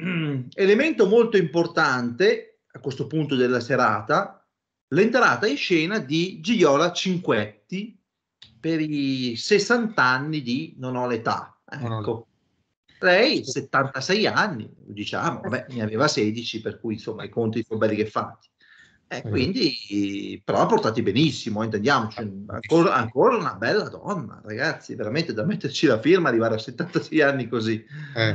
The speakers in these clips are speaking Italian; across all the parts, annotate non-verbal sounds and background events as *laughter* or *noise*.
*clears throat* elemento molto importante a questo punto della serata, l'entrata in scena di Gigliola Cinquetti per i 60 anni di Non ho l'età. Ecco. Lei 76 anni, diciamo, vabbè, ne aveva 16, per cui insomma i conti sono belli che fatti. Eh, quindi, però ha portati benissimo, intendiamoci, ancora, ancora, una bella donna, ragazzi, veramente da metterci la firma arrivare a 76 anni così. Eh.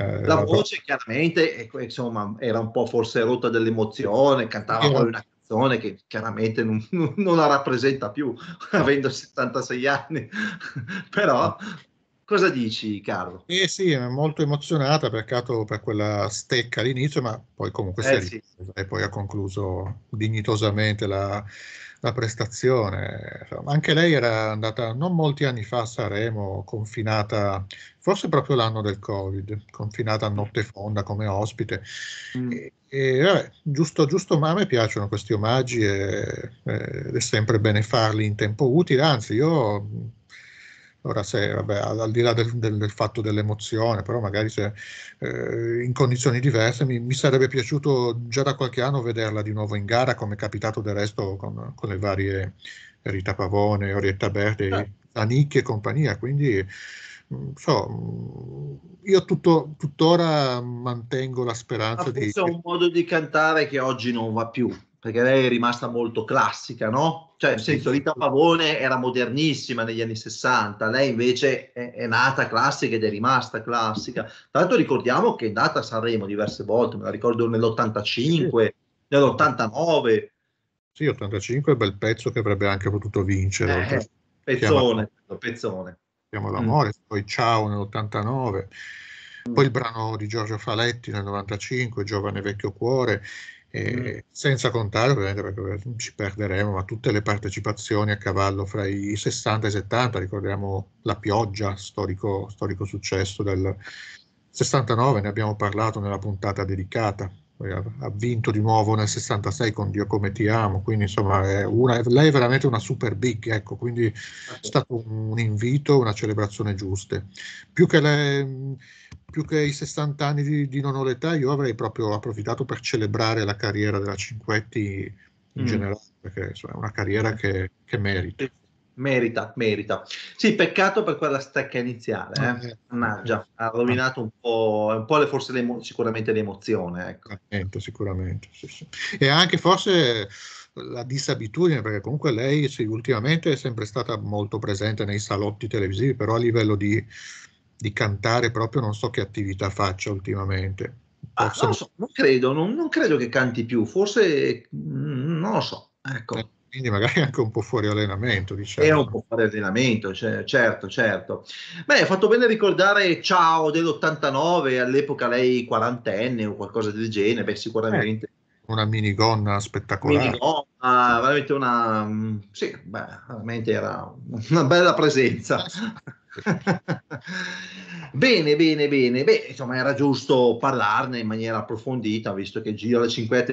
Eh, la voce chiaramente insomma, era un po' forse rotta dell'emozione, cantava poi una canzone che chiaramente non, *laughs* non la rappresenta più *laughs* avendo 76 anni, *laughs* però Cosa dici, Carlo? Eh sì, è molto emozionata, peccato per quella stecca all'inizio, ma poi comunque eh sì. e poi ha concluso dignitosamente la, la, prestazione. Anche lei era andata non molti anni fa a Sanremo, confinata, forse proprio l'anno del Covid, confinata a notte fonda come ospite. Mm. E, e vabbè, giusto, giusto, ma a me piacciono questi omaggi e è sempre bene farli in tempo utile, anzi io Ora se, vabbè, al di là del, del, del fatto dell'emozione, però magari se, eh, in condizioni diverse mi, mi, sarebbe piaciuto già da qualche anno vederla di nuovo in gara, come è capitato del resto con, con le varie Rita Pavone, Orietta Berti, eh. e compagnia, quindi so, io tutto, tuttora mantengo la speranza di... Questo è un modo di cantare che oggi non va più perché lei è rimasta molto classica, no? Cioè, nel senso, Rita Pavone era modernissima negli anni 60, lei invece è, è nata classica ed è rimasta classica. Tanto ricordiamo che è nata a Sanremo diverse volte, me la ricordo nell'85, sì. nell'89. Sì, 85 è un bel pezzo che avrebbe anche potuto vincere. Eh, pezzone, chiama, pezzone. Chiama mm. l'amore, mm. poi Ciao nell'89, poi il mm. brano di Giorgio Faletti nel 95, Giovane Vecchio Cuore, e mm. senza contare ovviamente perché ci perderemo, ma tutte le partecipazioni a cavallo fra i 60 e i 70, ricordiamo la pioggia, storico, storico successo del 69, ne abbiamo parlato nella puntata dedicata, poi ha, ha, vinto di nuovo nel 66 con Dio come ti amo, quindi insomma è una, lei è veramente una super big, ecco, quindi è stato un, un invito, una celebrazione giusta. Più che, le, più che i 60 anni di, di non ho l'età, io avrei proprio approfittato per celebrare la carriera della Cinquetti in mm. generale, perché insomma, è una carriera che, che merita. Merita, merita. Sì, peccato per quella stecca iniziale, eh. okay. Mannaggia, ha rovinato un po', un po le, forse le, sicuramente l'emozione. Ecco. Sicuramente, sì, sì. E anche forse la disabitudine, perché comunque lei sì, ultimamente è sempre stata molto presente nei salotti televisivi, però a livello di, di cantare proprio non so che attività faccia ultimamente. Ah, non, so, non, credo, non, non, credo che canti più, forse mm, non lo so. Ecco. Eh quindi magari anche un po' fuori allenamento. Diciamo. È un po' fuori allenamento, certo, certo. Beh, ha fatto bene ricordare Ciao dell'89, all'epoca lei quarantenne o qualcosa del genere, beh sicuramente. Eh, una minigonna spettacolare. Minigonna, veramente una... Mm, sì, beh, veramente era una bella presenza. Eh, *laughs* bene, bene, bene. Beh, insomma, era giusto parlarne in maniera approfondita, visto che Giro alle 5